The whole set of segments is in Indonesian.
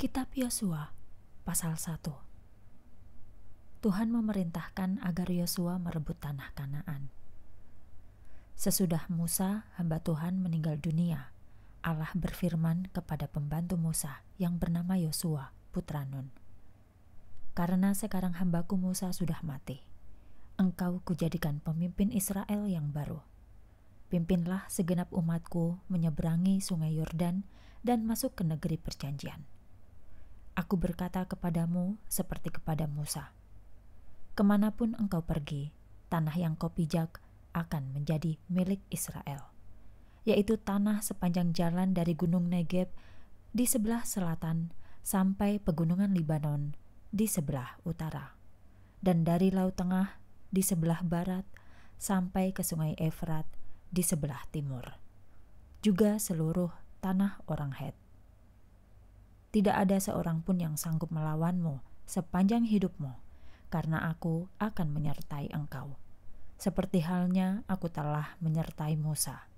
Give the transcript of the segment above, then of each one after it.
Kitab Yosua pasal 1 Tuhan memerintahkan agar Yosua merebut tanah Kanaan. Sesudah Musa, hamba Tuhan meninggal dunia, Allah berfirman kepada pembantu Musa yang bernama Yosua, putra Nun. Karena sekarang hambaku Musa sudah mati, engkau kujadikan pemimpin Israel yang baru. Pimpinlah segenap umatku menyeberangi sungai Yordan dan masuk ke negeri perjanjian.' Aku berkata kepadamu seperti kepada Musa, kemanapun engkau pergi, tanah yang kau pijak akan menjadi milik Israel, yaitu tanah sepanjang jalan dari Gunung Negeb di sebelah selatan sampai pegunungan Libanon di sebelah utara, dan dari Laut Tengah di sebelah barat sampai ke Sungai Efrat di sebelah timur, juga seluruh tanah orang Het. Tidak ada seorang pun yang sanggup melawanmu sepanjang hidupmu, karena aku akan menyertai engkau. Seperti halnya aku telah menyertai Musa.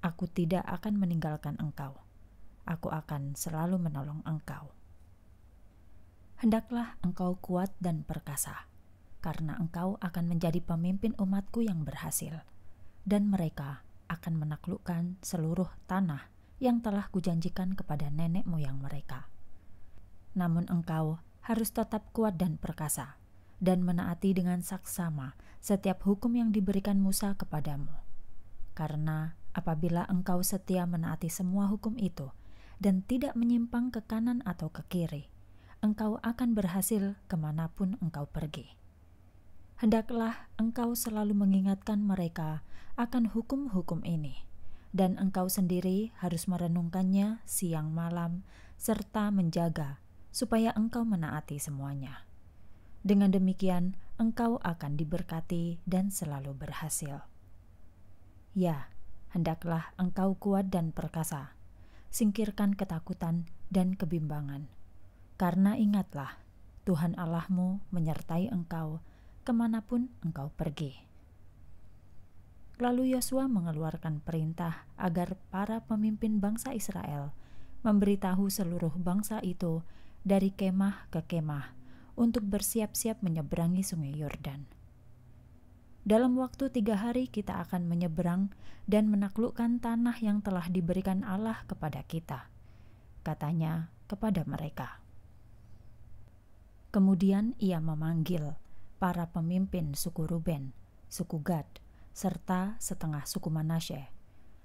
Aku tidak akan meninggalkan engkau. Aku akan selalu menolong engkau. Hendaklah engkau kuat dan perkasa, karena engkau akan menjadi pemimpin umatku yang berhasil, dan mereka akan menaklukkan seluruh tanah yang telah kujanjikan kepada nenek moyang mereka. Namun engkau harus tetap kuat dan perkasa, dan menaati dengan saksama setiap hukum yang diberikan Musa kepadamu. Karena apabila engkau setia menaati semua hukum itu dan tidak menyimpang ke kanan atau ke kiri, engkau akan berhasil kemanapun engkau pergi. Hendaklah engkau selalu mengingatkan mereka akan hukum-hukum ini dan engkau sendiri harus merenungkannya siang malam serta menjaga supaya engkau menaati semuanya. Dengan demikian, engkau akan diberkati dan selalu berhasil. Ya, hendaklah engkau kuat dan perkasa. Singkirkan ketakutan dan kebimbangan. Karena ingatlah, Tuhan Allahmu menyertai engkau kemanapun engkau pergi. Lalu Yosua mengeluarkan perintah agar para pemimpin bangsa Israel memberitahu seluruh bangsa itu dari kemah ke kemah untuk bersiap-siap menyeberangi sungai Yordan. Dalam waktu tiga hari kita akan menyeberang dan menaklukkan tanah yang telah diberikan Allah kepada kita, katanya kepada mereka. Kemudian ia memanggil para pemimpin suku Ruben, suku Gad, serta setengah suku Manasye,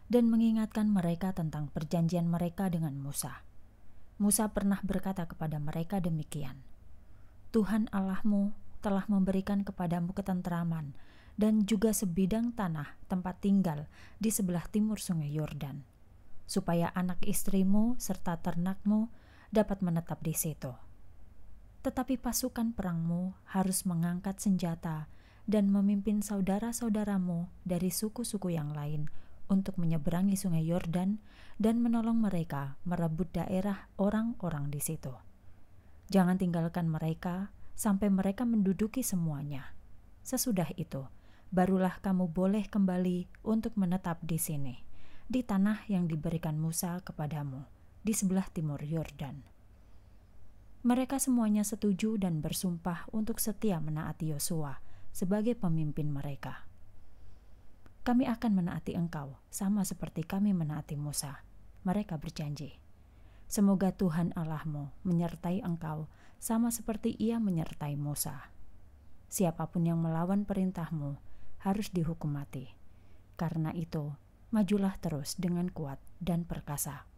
dan mengingatkan mereka tentang perjanjian mereka dengan Musa. Musa pernah berkata kepada mereka demikian, Tuhan Allahmu telah memberikan kepadamu ketentraman dan juga sebidang tanah tempat tinggal di sebelah timur sungai Yordan, supaya anak istrimu serta ternakmu dapat menetap di situ. Tetapi pasukan perangmu harus mengangkat senjata dan memimpin saudara-saudaramu dari suku-suku yang lain untuk menyeberangi Sungai Yordan dan menolong mereka merebut daerah orang-orang di situ. Jangan tinggalkan mereka sampai mereka menduduki semuanya. Sesudah itu, barulah kamu boleh kembali untuk menetap di sini, di tanah yang diberikan Musa kepadamu, di sebelah timur Yordan. Mereka semuanya setuju dan bersumpah untuk setia menaati Yosua, sebagai pemimpin mereka. Kami akan menaati engkau, sama seperti kami menaati Musa. Mereka berjanji. Semoga Tuhan Allahmu menyertai engkau, sama seperti ia menyertai Musa. Siapapun yang melawan perintahmu harus dihukum mati. Karena itu, majulah terus dengan kuat dan perkasa.